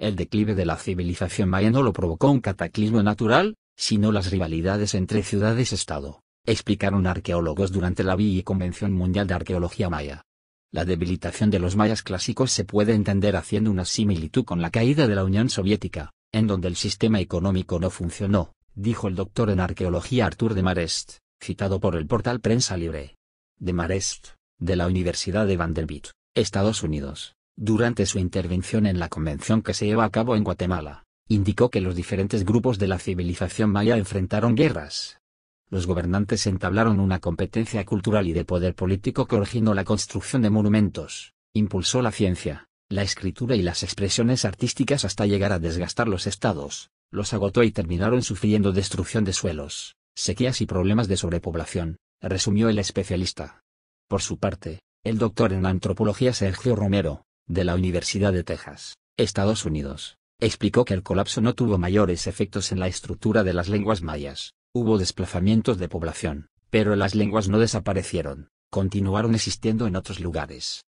El declive de la civilización maya no lo provocó un cataclismo natural, sino las rivalidades entre ciudades-estado, explicaron arqueólogos durante la VI Convención Mundial de Arqueología Maya. La debilitación de los mayas clásicos se puede entender haciendo una similitud con la caída de la Unión Soviética, en donde el sistema económico no funcionó, dijo el doctor en arqueología Artur de Marest, citado por el portal Prensa Libre. De Marest, de la Universidad de Vanderbilt, Estados Unidos durante su intervención en la convención que se lleva a cabo en Guatemala, indicó que los diferentes grupos de la civilización maya enfrentaron guerras. Los gobernantes entablaron una competencia cultural y de poder político que originó la construcción de monumentos, impulsó la ciencia, la escritura y las expresiones artísticas hasta llegar a desgastar los estados, los agotó y terminaron sufriendo destrucción de suelos, sequías y problemas de sobrepoblación, resumió el especialista. Por su parte, el doctor en antropología Sergio Romero, de la Universidad de Texas, Estados Unidos, explicó que el colapso no tuvo mayores efectos en la estructura de las lenguas mayas, hubo desplazamientos de población, pero las lenguas no desaparecieron, continuaron existiendo en otros lugares,